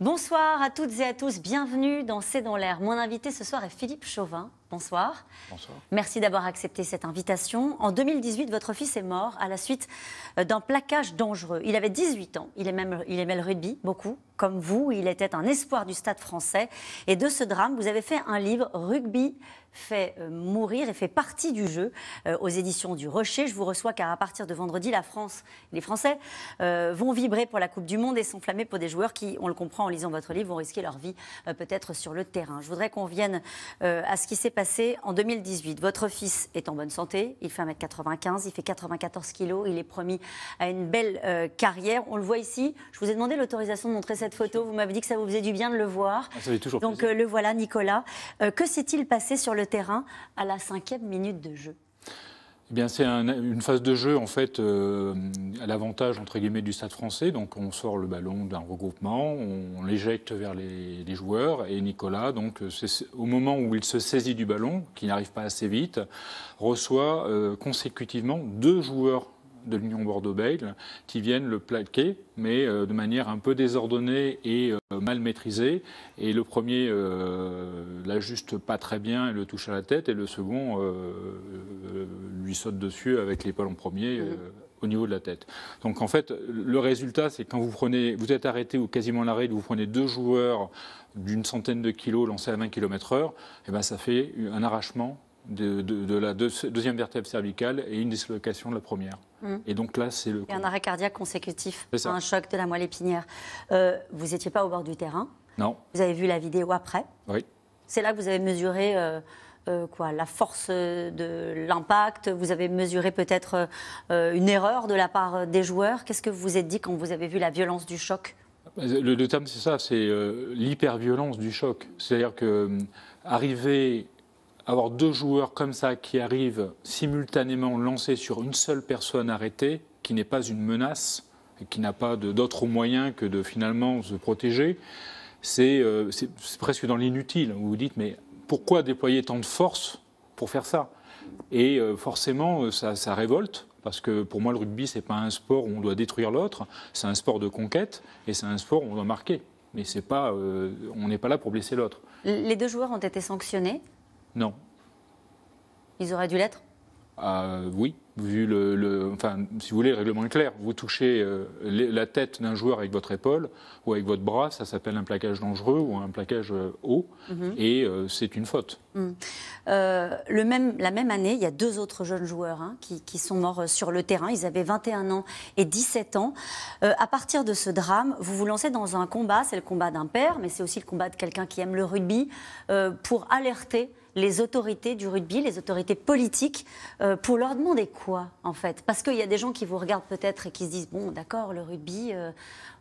Bonsoir à toutes et à tous, bienvenue dans C'est dans l'air. Mon invité ce soir est Philippe Chauvin, Bonsoir. Merci d'avoir accepté cette invitation. En 2018, votre fils est mort à la suite euh, d'un plaquage dangereux. Il avait 18 ans. Il aimait, le rugby beaucoup, comme vous. Il était un espoir du stade français. Et de ce drame, vous avez fait un livre, Rugby fait euh, mourir et fait partie du jeu euh, aux éditions du Rocher. Je vous reçois car à partir de vendredi, la France, les Français vont vibrer pour la Coupe du Monde et sont s'enflammer pour des joueurs qui, on le comprend en lisant votre livre, vont risquer leur vie peut-être sur le terrain. Je voudrais qu'on vienne à ce qui s'est passé en 2018. Votre fils est en bonne santé, il fait 1m95, il fait 94 kg, il est promis à une belle euh, carrière. On le voit ici. Je vous ai demandé l'autorisation de montrer cette photo. Vous m'avez dit que ça vous faisait du bien de le voir. Ah, ça toujours Donc euh, le voilà, Nicolas. Euh, que s'est-il passé sur le terrain à la cinquième minute de jeu eh c'est une phase de jeu en fait euh, à l'avantage entre guillemets du Stade Français. Donc, on sort le ballon d'un regroupement, on, l'éjecte vers les, joueurs et Nicolas, donc euh, c'est, au moment où il se saisit du ballon, qui n'arrive pas assez vite, reçoit euh, consécutivement deux joueurs de l'Union bordeaux bail qui viennent le plaquer, mais euh, de manière un peu désordonnée et euh, mal maîtrisée. Et le premier euh, l'ajuste pas très bien et le touche à la tête, et le second lui saute dessus avec l'épaule en premier. Mmh. au niveau de la tête. Donc en fait, le résultat, c'est quand vous prenez, vous êtes arrêté ou quasiment à l'arrêt, vous prenez deux joueurs d'une centaine de kilos lancés à 20 km/h, et ben ça fait un arrachement de, la deuxième vertèbre cervicale et une dislocation de la première. Mm. Et donc là, c'est le. un arrêt cardiaque consécutif, un choc de la moelle épinière. Euh, vous n'étiez pas au bord du terrain. Non. Vous avez vu la vidéo après. Oui. C'est là que vous avez mesuré. Euh, euh, quoi, la force de l'impact, vous avez mesuré peut-être une erreur de la part des joueurs. Qu'est-ce que vous vous êtes dit quand vous avez vu la violence du choc le, terme, c'est ça, c'est l'hyperviolence du choc. C'est-à-dire que avoir deux joueurs comme ça qui arrivent simultanément lancés sur une seule personne arrêtée, qui n'est pas une menace, et qui n'a pas d'autres moyens que de finalement se protéger, euh, c'est presque dans l'inutile. Vous vous dites, mais pourquoi déployer tant de force pour faire ça Et euh, forcément, euh, ça, révolte parce que pour moi, le rugby, c'est pas un sport où on doit détruire l'autre, c'est un sport de conquête et c'est un sport où on doit marquer. Mais c'est pas, on n'est pas là pour blesser l'autre. Les deux joueurs ont été sanctionnés non. Ils auraient dû l'être euh, Oui, vu le, Enfin, si vous voulez, le règlement clair. Vous touchez euh, la tête d'un joueur avec votre épaule ou avec votre bras, ça s'appelle un plaquage dangereux ou un plaquage euh, haut, mhm. et c'est une faute. Mhm. le même, la même année, il y a deux autres jeunes joueurs hein, qui, sont morts sur le terrain. Ils avaient 21 ans et 17 ans. à partir de ce drame, vous vous lancez dans un combat, c'est le combat d'un père, mais c'est aussi le combat de quelqu'un qui aime le rugby, pour alerter les autorités du rugby, les autorités politiques, euh, pour leur demander quoi, en fait Parce qu'il y a des gens qui vous regardent peut-être et qui se disent, bon, d'accord, le rugby, euh,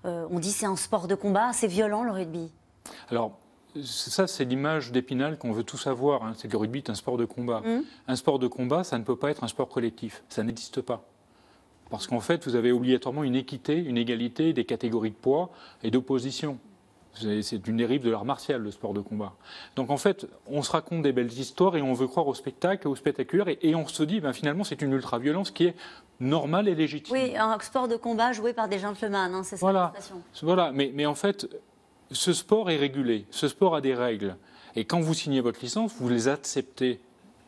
euh, on dit c'est un sport de combat, c'est violent le rugby. Alors, ça, c'est l'image d'Épinal qu'on veut tous avoir. Hein. C'est que le rugby est un sport de combat. Hum. Un sport de combat, ça ne peut pas être un sport collectif. Ça n'existe pas. Parce qu'en fait, vous avez obligatoirement une équité, une égalité des catégories de poids et d'opposition. C'est une dérive de l'art martial, le sport de combat. Donc en fait, on se raconte des belles histoires et on veut croire au spectacle, au spectaculaire, et, on se dit, ben, finalement, c'est une ultra-violence qui est normale et légitime. Oui, un sport de combat joué par des gentlemen, hein, c'est ça voilà. Voilà, mais, mais en fait, ce sport est régulé, ce sport a des règles. Et quand vous signez votre licence, vous les acceptez.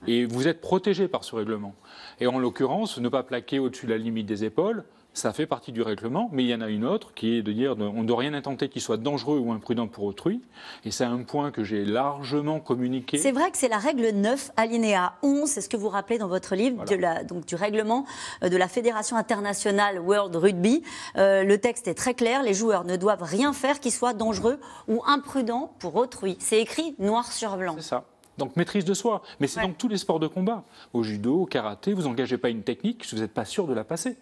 Et vous êtes protégé par ce règlement. Et en l'occurrence, ne pas plaquer au-dessus de la limite des épaules, ça fait partie du règlement, mais il y en a une autre qui est de dire on ne doit rien intenter qui soit dangereux ou imprudent pour autrui. Et c'est un point que j'ai largement communiqué. C'est vrai que c'est la règle 9, alinéa 11, c'est ce que vous rappelez dans votre livre de la, donc, du règlement euh, de la Fédération internationale World Rugby. Euh, le texte est très clair, les joueurs ne doivent rien faire qui soit dangereux ou imprudent pour autrui. C'est écrit noir sur blanc. C'est ça. Donc maîtrise de soi. Mais c'est dans tous les sports de combat. Au judo, au karaté, vous n'engagez pas une technique si vous n'êtes pas sûr de la passer.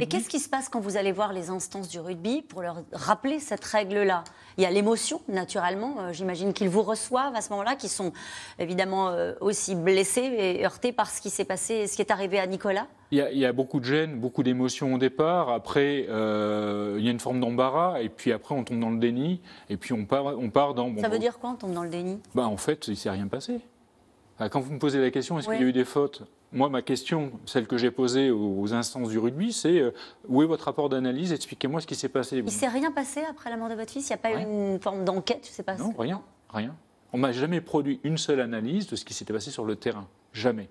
Et qu'est-ce qui se passe quand vous allez voir les instances du rugby pour leur rappeler cette règle-là Il y a l'émotion, naturellement. Euh, j'imagine qu'ils vous reçoivent à ce moment-là, qu'ils sont évidemment euh, aussi blessés et heurtés par ce qui s'est passé ce qui est arrivé à Nicolas. Il y, a, beaucoup de gêne, beaucoup d'émotions au départ. Après, euh, il y a une forme d'embarras. Et puis après, on tombe dans le déni. Et puis on part, on part dans. Ça veut dire quoi, on tombe dans le déni bah, En fait, il ne s'est rien passé. Quand vous me posez la question, est-ce qu'il y a eu des fautes moi, ma question, celle que j'ai posée aux instances du rugby, c'est euh, où est votre rapport d'analyse Expliquez-moi ce qui s'est passé. Il ne s'est rien passé après la mort de votre fils Il n'y a pas eu une forme d'enquête Je sais pas. Non, rien, rien. On m'a jamais produit une seule analyse de ce qui s'était passé sur le terrain. Jamais.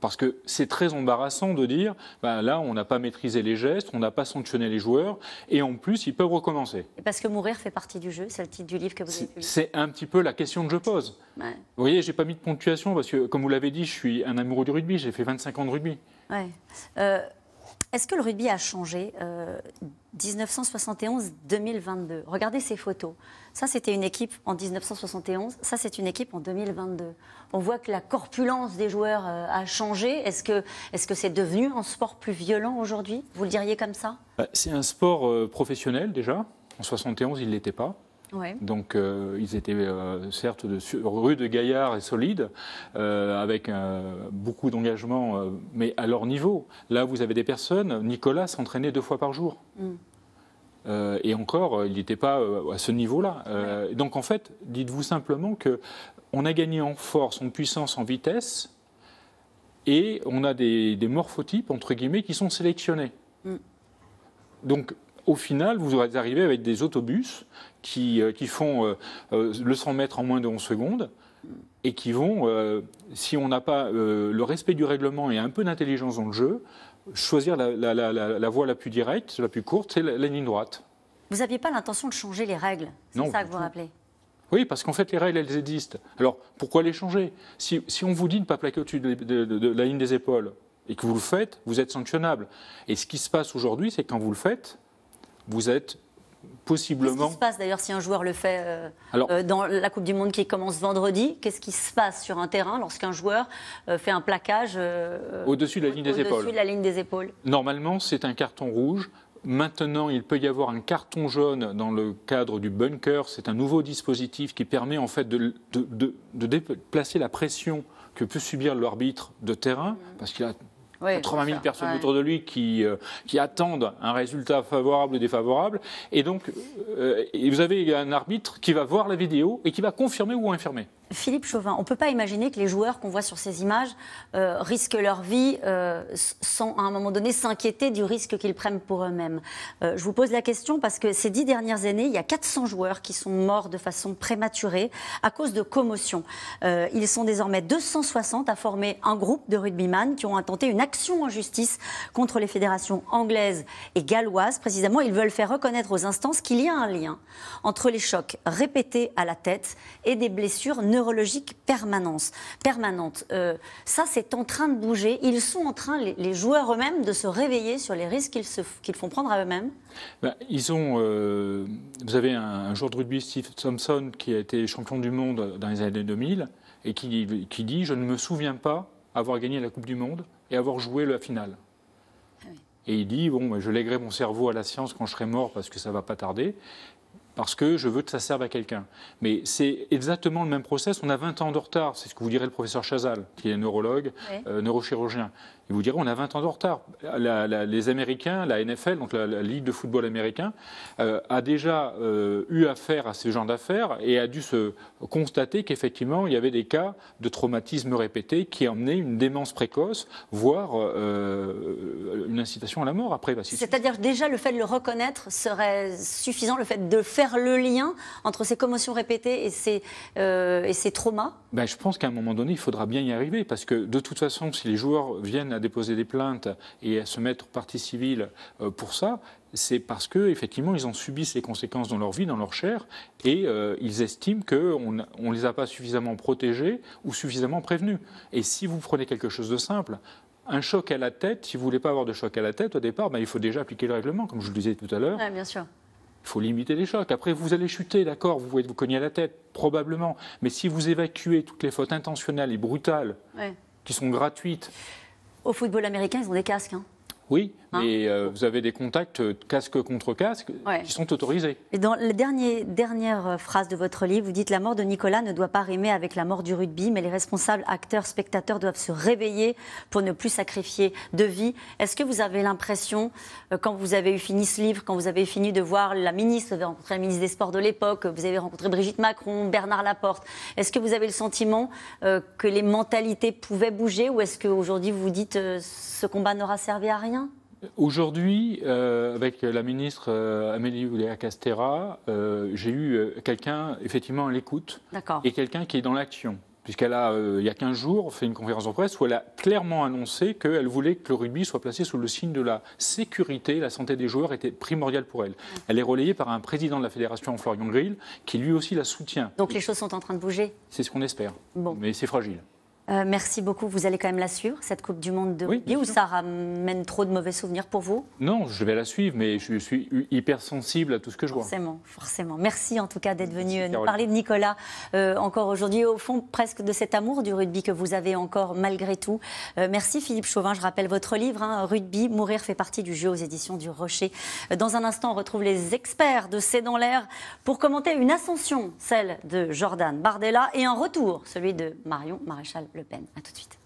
Parce que c'est très embarrassant de dire, ben là, on n'a pas maîtrisé les gestes, on n'a pas sanctionné les joueurs, et en plus, ils peuvent recommencer. Parce que mourir fait partie du jeu, c'est le titre du livre que vous avez publié. C'est un petit peu la question que je pose. Vous voyez, j'ai pas mis de ponctuation, parce que, comme vous l'avez dit, je suis un amoureux du rugby, j'ai fait 25 ans de rugby. Ouais. Euh, est-ce que le rugby a changé 1971-2022 euh, Regardez ces photos. Ça, c'était une équipe en 1971. Ça, c'est une équipe en 2022. On voit que la corpulence des joueurs euh, a changé. Est-ce que ce c'est devenu un sport plus violent aujourd'hui Vous le diriez comme ça bah, C'est un sport euh, professionnel déjà. En 71, il l'était pas. Donc euh, ils étaient euh, certes de, rudes gaillards et solides, euh, avec beaucoup d'engagement, mais à leur niveau. Là, vous avez des personnes, Nicolas s'entraînait deux fois par jour. Mm. et encore, il n'était pas à ce niveau-là. Donc en fait, dites-vous simplement que on a gagné en force, en puissance, en vitesse, et on a des, morphotypes entre guillemets qui sont sélectionnés. Mm. Donc au final, vous arrivé avec des autobus qui, euh, qui font euh, euh, le 100 mètres en moins de 11 secondes et qui vont, si on n'a pas le respect du règlement et un peu d'intelligence dans le jeu, choisir la, voie la plus directe, la plus courte, c'est la, ligne droite. Vous n'aviez pas l'intention de changer les règles C'est ça que vous rappelez oui, parce qu'en fait, les règles, elles existent. Alors, pourquoi les changer si, si, on vous dit de ne pas plaquer au-dessus de, de la ligne des épaules et que vous le faites, vous êtes sanctionnable. Et ce qui se passe aujourd'hui, c'est que quand vous le faites, vous êtes possiblement. Qu'est-ce qui se passe d'ailleurs si un joueur le fait euh, euh, dans la Coupe du Monde qui commence vendredi Qu'est-ce qui se passe sur un terrain lorsqu'un joueur euh, fait un plaquage au-dessus de la ligne des épaules la ligne des épaules. Normalement, c'est un carton rouge. Maintenant, il peut y avoir un carton jaune dans le cadre du bunker. C'est un nouveau dispositif qui permet en fait de, de, de déplacer la pression que peut subir l'arbitre de terrain, mm. parce qu'il a ouais, 80 000 personnes autour de lui qui, euh, qui attendent un résultat favorable ou défavorable. Et donc, euh, vous avez un arbitre qui va voir la vidéo et qui va confirmer ou infirmer. Philippe Chauvin, on ne peut pas imaginer que les joueurs qu'on voit sur ces images euh, risquent leur vie euh, sans, à un moment donné, s'inquiéter du risque qu'ils prennent pour eux-mêmes. Euh, je vous pose la question parce que ces dix dernières années, il y a 400 joueurs qui sont morts de façon prématurée à cause de commotions. ils sont désormais 260 à former un groupe de rugbyman qui ont intenté une action en justice contre les fédérations anglaises et galloises. Précisément, ils veulent faire reconnaître aux instances qu'il y a un lien entre les chocs répétés à la tête et des blessures neurologiques neurologique permanence, permanente. Euh, ça, c'est en train de bouger. Ils sont en train, les, joueurs eux-mêmes, de se réveiller sur les risques qu'ils, qu'ils font prendre à eux-mêmes ben, Ils ont. Euh, vous avez un, joueur de rugby, Steve Thompson, qui a été champion du monde dans les années 2000 et qui, dit Je ne me souviens pas avoir gagné la Coupe du Monde et avoir joué la finale. Ah et il dit, bon, ben, je lèguerai mon cerveau à la science quand je serai mort parce que ça ne va pas tarder parce que je veux que ça serve à quelqu'un. Mais c'est exactement le même process. On a 20 ans de retard, c'est ce que vous dirait le professeur Chazal, qui est neurologue, euh, neurochirurgien vous direz, on a 20 ans de retard. les Américains, la NFL, donc la, Ligue de football américain, euh, a déjà euh, eu affaire à ce genre d'affaires et a dû se constater qu'effectivement, il y avait des cas de traumatisme répété qui emmenaient une démence précoce, voire euh, une incitation à la mort après. C'est-à-dire déjà le fait de le reconnaître serait suffisant, le fait de faire le lien entre ces commotions répétées et ces, et ces traumas ben, Je pense qu'à un moment donné, il faudra bien y arriver parce que de toute façon, si les joueurs viennent à déposer des plaintes et à se mettre partie civile euh, pour ça, c'est parce que effectivement ils ont subi ces conséquences dans leur vie, dans leur chair, et euh, ils estiment qu'on ne on les a pas suffisamment protégés ou suffisamment prévenus. Et si vous prenez quelque chose de simple, un choc à la tête, si vous voulez pas avoir de choc à la tête au départ, ben, il faut déjà appliquer le règlement, comme je le disais tout à l'heure. bien sûr. Il faut limiter les chocs. Après, vous allez chuter, d'accord, vous pouvez vous cogner à la tête, probablement. Mais si vous évacuez toutes les fautes intentionnelles et brutales, qui sont gratuites, au football américain, ils ont des casques. Hein. Oui, et hein euh, vous avez des contacts euh, casque contre casque qui sont autorisés. Et dans la dernière, dernière euh, phrase de votre livre, vous dites la mort de Nicolas ne doit pas rimer avec la mort du rugby, mais les responsables, acteurs, spectateurs doivent se réveiller pour ne plus sacrifier de vie. Est-ce que vous avez l'impression, quand vous avez eu fini ce livre, quand vous avez fini de voir la ministre, vous avez rencontré la ministre des Sports de l'époque, vous avez rencontré Brigitte Macron, Bernard Laporte, est-ce que vous avez le sentiment que les mentalités pouvaient bouger ou est-ce qu'aujourd'hui vous vous dites ce combat n'aura servi à rien Aujourd'hui, euh, avec la ministre euh, Amélie Oudéa-Castera, euh, j'ai eu quelqu'un effectivement à l'écoute et quelqu'un qui est dans l'action. Puisqu'elle a, il y a 15 jours, fait une conférence en presse où elle a clairement annoncé qu'elle voulait que le rugby soit placé sous le signe de la sécurité. La santé des joueurs était primordiale pour elle. Elle est relayée par un président de la fédération, Florian Grill, qui lui aussi la soutient. Donc les choses sont en train de bouger C'est ce qu'on espère. Bon. Mais c'est fragile. Euh, merci beaucoup. Vous allez quand même la suivre, cette Coupe du Monde de rugby, ou ça ramène trop de mauvais souvenirs pour vous Non, je vais la suivre, mais je suis hypersensible à tout ce que je vois. Forcément, forcément. Merci en tout cas d'être venu euh, nous parler de Nicolas euh, encore aujourd'hui, au fond presque de cet amour du rugby que vous avez encore malgré tout. merci Philippe Chauvin. Je rappelle votre livre, hein, Rugby, Mourir fait partie du jeu aux éditions du Rocher. Dans un instant, on retrouve les experts de C'est dans l'air pour commenter une ascension, celle de Jordan Bardella, et un retour, celui de Marion Maréchal. -Le le à tout de suite.